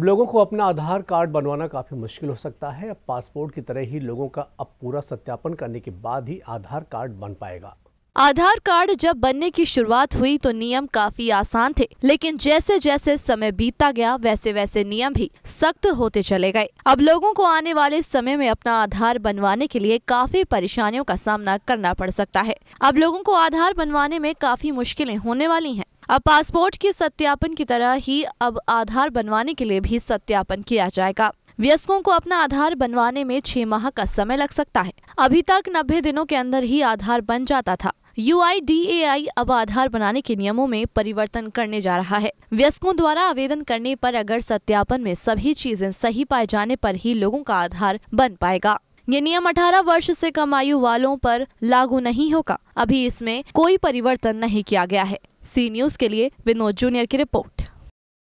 अब लोगों को अपना आधार कार्ड बनवाना काफ़ी मुश्किल हो सकता है अब पासपोर्ट की तरह ही लोगों का अब पूरा सत्यापन करने के बाद ही आधार कार्ड बन पाएगा आधार कार्ड जब बनने की शुरुआत हुई तो नियम काफी आसान थे लेकिन जैसे जैसे समय बीतता गया वैसे वैसे नियम भी सख्त होते चले गए अब लोगों को आने वाले समय में अपना आधार बनवाने के लिए काफी परेशानियों का सामना करना पड़ सकता है अब लोगों को आधार बनवाने में काफी मुश्किलें होने वाली हैं। अब पासपोर्ट के सत्यापन की तरह ही अब आधार बनवाने के लिए भी सत्यापन किया जाएगा व्यस्कों को अपना आधार बनवाने में छह माह का समय लग सकता है अभी तक नब्बे दिनों के अंदर ही आधार बन जाता था यू अब आधार बनाने के नियमों में परिवर्तन करने जा रहा है व्यस्कों द्वारा आवेदन करने पर अगर सत्यापन में सभी चीजें सही पाए जाने पर ही लोगों का आधार बन पाएगा ये नियम 18 वर्ष से कम आयु वालों पर लागू नहीं होगा अभी इसमें कोई परिवर्तन नहीं किया गया है सी न्यूज के लिए विनोद जूनियर की रिपोर्ट